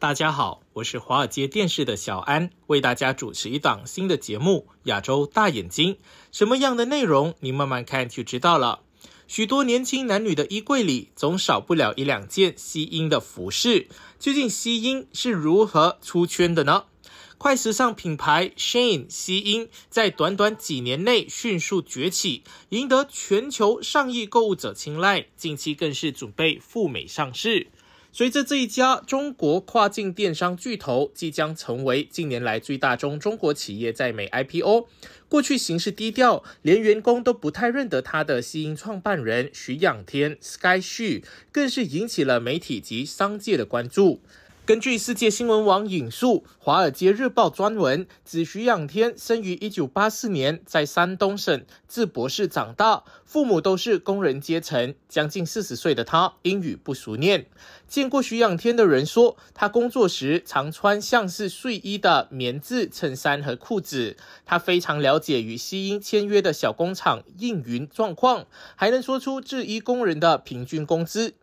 大家好，我是华尔街电视的小安，为大家主持一档新的节目《亚洲大眼睛》。什么样的内容？您慢慢看就知道了。许多年轻男女的衣柜里，总少不了一两件西英的服饰。究竟西英是如何出圈的呢？快时尚品牌 Shane 西英在短短几年内迅速崛起，赢得全球上亿购物者青睐。近期更是准备赴美上市。随着这一家中国跨境电商巨头即将成为近年来最大中中国企业在美 IPO，过去行事低调、连员工都不太认得他的新创办人徐仰天 （Sky Xu） 更是引起了媒体及商界的关注。根据世界新闻网引述《华尔街日报》专文，子徐仰天生于一九八四年，在山东省淄博市长大，父母都是工人阶层。将近四十岁的他，英语不熟练。见过徐仰天的人说，他工作时常穿像是睡衣的棉质衬衫和裤子。他非常了解与西英签约的小工厂应云状况，还能说出制衣工人的平均工资。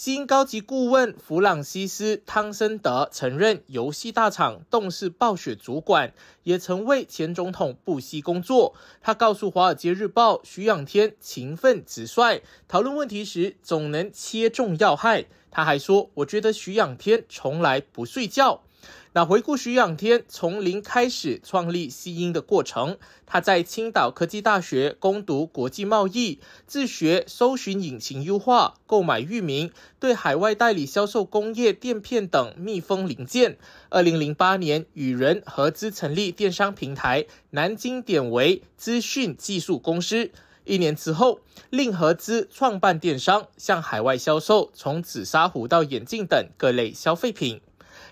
新高级顾问弗朗西斯·汤森德曾任游戏大厂动视暴雪主管也曾为前总统布希工作。他告诉《华尔街日报》，徐仰天勤奋直率，讨论问题时总能切中要害。他还说：“我觉得徐仰天从来不睡觉。”那回顾徐仰天从零开始创立西音的过程，他在青岛科技大学攻读国际贸易，自学搜寻引擎优化，购买域名，对海外代理销售工业垫片等密封零件。二零零八年与人合资成立电商平台南京典韦资讯技术公司，一年之后另合资创办电商，向海外销售从紫砂壶到眼镜等各类消费品。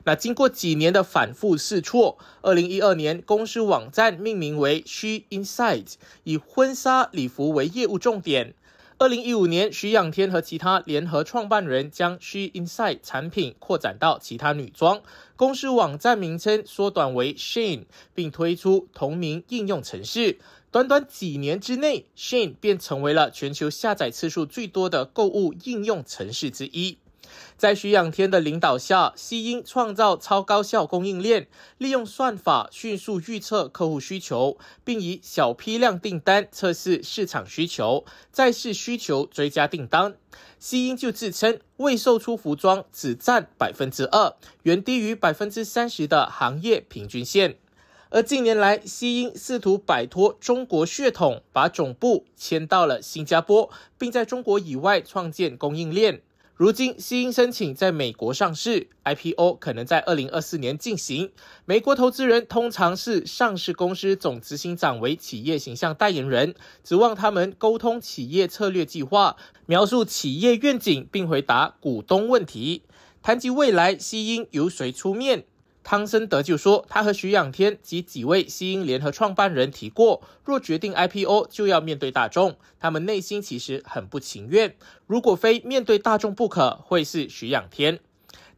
那经过几年的反复试错，二零一二年公司网站命名为 She Inside，以婚纱礼服为业务重点。二零一五年，徐仰天和其他联合创办人将 She Inside 产品扩展到其他女装，公司网站名称缩短为 Sheen，并推出同名应用程式。短短几年之内，Sheen 便成为了全球下载次数最多的购物应用程式之一。在徐仰天的领导下，西英创造超高效供应链，利用算法迅速预测客户需求，并以小批量订单测试市场需求，再视需求追加订单。西英就自称未售出服装只占百分之二，远低于百分之三十的行业平均线。而近年来，西英试图摆脱中国血统，把总部迁到了新加坡，并在中国以外创建供应链。如今，西英申请在美国上市，IPO 可能在二零二四年进行。美国投资人通常是上市公司总执行长为企业形象代言人，指望他们沟通企业策略计划，描述企业愿景，并回答股东问题。谈及未来，西英由谁出面？汤森德就说，他和徐仰天及几位西英联合创办人提过，若决定 IPO，就要面对大众，他们内心其实很不情愿。如果非面对大众不可，会是徐仰天。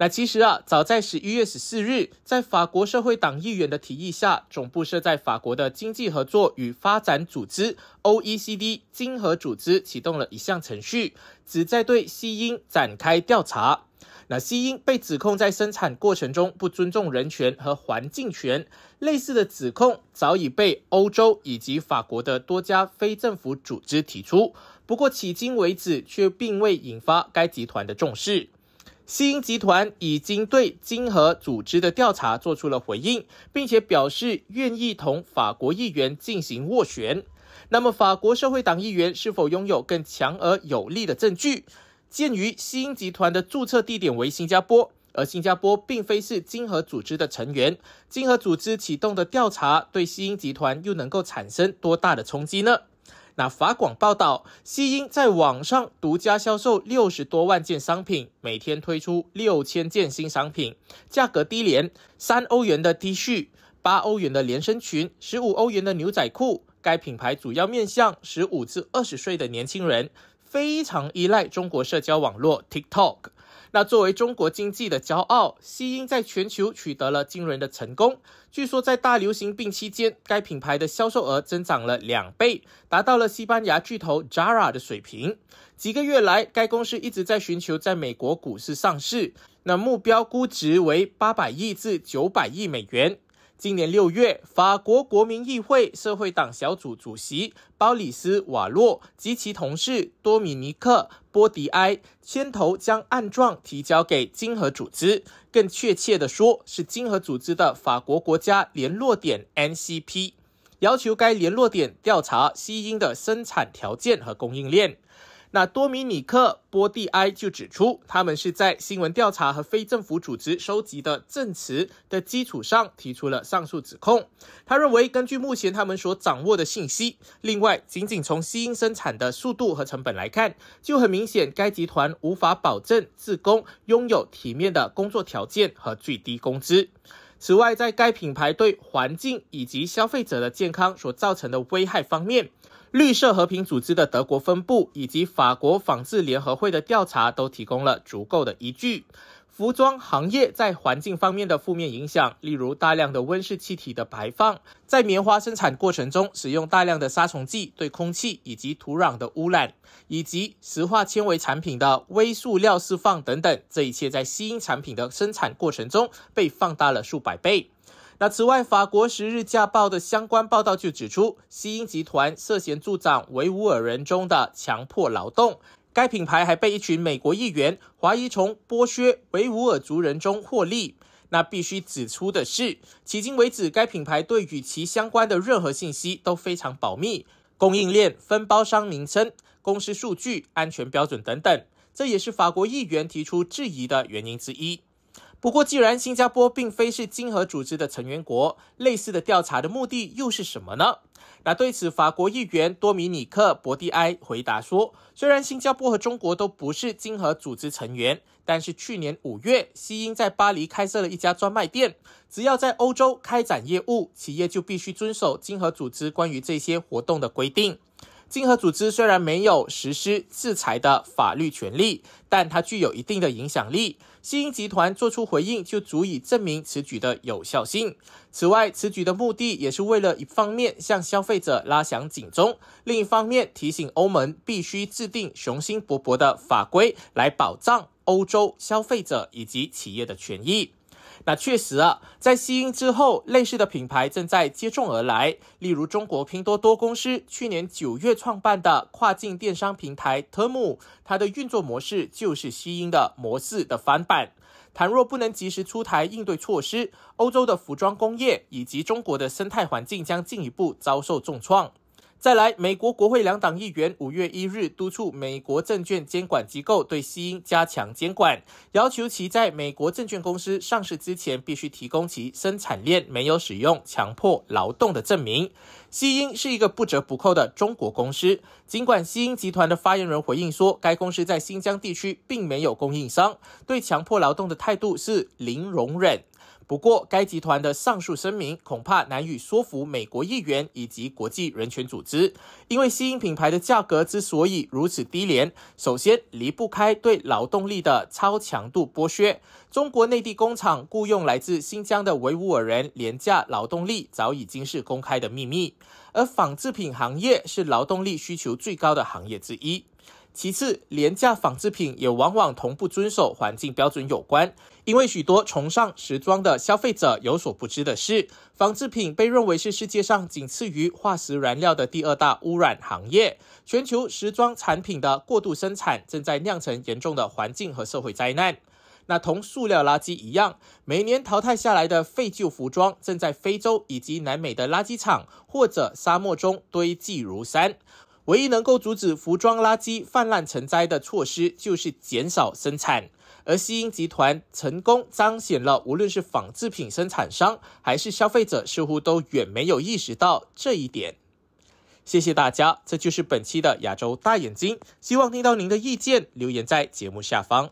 那其实啊，早在十一月十四日，在法国社会党议员的提议下，总部设在法国的经济合作与发展组织 （OECD） 经合组织启动了一项程序，旨在对西英展开调查。那西英被指控在生产过程中不尊重人权和环境权，类似的指控早已被欧洲以及法国的多家非政府组织提出，不过迄今为止却并未引发该集团的重视。西英集团已经对金合组织的调查做出了回应，并且表示愿意同法国议员进行斡旋。那么，法国社会党议员是否拥有更强而有力的证据？鉴于西英集团的注册地点为新加坡，而新加坡并非是金合组织的成员，金合组织启动的调查对西英集团又能够产生多大的冲击呢？那法广报道，西英在网上独家销售六十多万件商品，每天推出六千件新商品，价格低廉，三欧元的 T 恤，八欧元的连身裙，十五欧元的牛仔裤。该品牌主要面向十五至二十岁的年轻人，非常依赖中国社交网络 TikTok。它作为中国经济的骄傲，希音在全球取得了惊人的成功。据说在大流行病期间，该品牌的销售额增长了两倍，达到了西班牙巨头 Zara 的水平。几个月来，该公司一直在寻求在美国股市上市，那目标估值为八百亿至九百亿美元。今年六月，法国国民议会社会党小组主席鲍里斯·瓦洛及其同事多米尼克·波迪埃牵头将案状提交给经核组织，更确切地说是经核组织的法国国家联络点 NCP，要求该联络点调查西英的生产条件和供应链。那多米尼克·波蒂埃就指出，他们是在新闻调查和非政府组织收集的证词的基础上提出了上述指控。他认为，根据目前他们所掌握的信息，另外，仅仅从吸音生产的速度和成本来看，就很明显该集团无法保证自工拥有体面的工作条件和最低工资。此外，在该品牌对环境以及消费者的健康所造成的危害方面，绿色和平组织的德国分部以及法国纺织联合会的调查都提供了足够的依据。服装行业在环境方面的负面影响，例如大量的温室气体的排放，在棉花生产过程中使用大量的杀虫剂对空气以及土壤的污染，以及石化纤维产品的微塑料释放等等，这一切在吸音产品的生产过程中被放大了数百倍。那此外，法国《十日》驾报的相关报道就指出，西英集团涉嫌助长维吾尔人中的强迫劳动。该品牌还被一群美国议员怀疑从剥削维吾尔族人中获利。那必须指出的是，迄今为止，该品牌对与其相关的任何信息都非常保密，供应链、分包商名称、公司数据、安全标准等等，这也是法国议员提出质疑的原因之一。不过，既然新加坡并非是经合组织的成员国，类似的调查的目的又是什么呢？那对此，法国议员多米尼克·博蒂埃回答说：“虽然新加坡和中国都不是经合组织成员，但是去年五月，西英在巴黎开设了一家专卖店。只要在欧洲开展业务，企业就必须遵守经合组织关于这些活动的规定。经合组织虽然没有实施制裁的法律权利，但它具有一定的影响力。”西英集团做出回应，就足以证明此举的有效性。此外，此举的目的也是为了：一方面向消费者拉响警钟，另一方面提醒欧盟必须制定雄心勃勃的法规来保障欧洲消费者以及企业的权益。那确实啊，在吸英之后，类似的品牌正在接踵而来。例如，中国拼多多公司去年九月创办的跨境电商平台 Temu，它的运作模式就是吸英的模式的翻版。倘若不能及时出台应对措施，欧洲的服装工业以及中国的生态环境将进一步遭受重创。再来，美国国会两党议员五月一日督促美国证券监管机构对西英加强监管，要求其在美国证券公司上市之前必须提供其生产链没有使用强迫劳动的证明。西英是一个不折不扣的中国公司，尽管西英集团的发言人回应说，该公司在新疆地区并没有供应商，对强迫劳动的态度是零容忍。不过，该集团的上述声明恐怕难以说服美国议员以及国际人权组织，因为吸引品牌的价格之所以如此低廉，首先离不开对劳动力的超强度剥削。中国内地工厂雇佣来自新疆的维吾尔人廉价劳动力，早已经是公开的秘密。而纺织品行业是劳动力需求最高的行业之一。其次，廉价仿制品也往往同不遵守环境标准有关，因为许多崇尚时装的消费者有所不知的是，仿制品被认为是世界上仅次于化石燃料的第二大污染行业。全球时装产品的过度生产正在酿成严重的环境和社会灾难。那同塑料垃圾一样，每年淘汰下来的废旧服装正在非洲以及南美的垃圾场或者沙漠中堆积如山。唯一能够阻止服装垃圾泛滥成灾的措施，就是减少生产。而西英集团成功彰显了，无论是纺织品生产商还是消费者，似乎都远没有意识到这一点。谢谢大家，这就是本期的亚洲大眼睛。希望听到您的意见，留言在节目下方。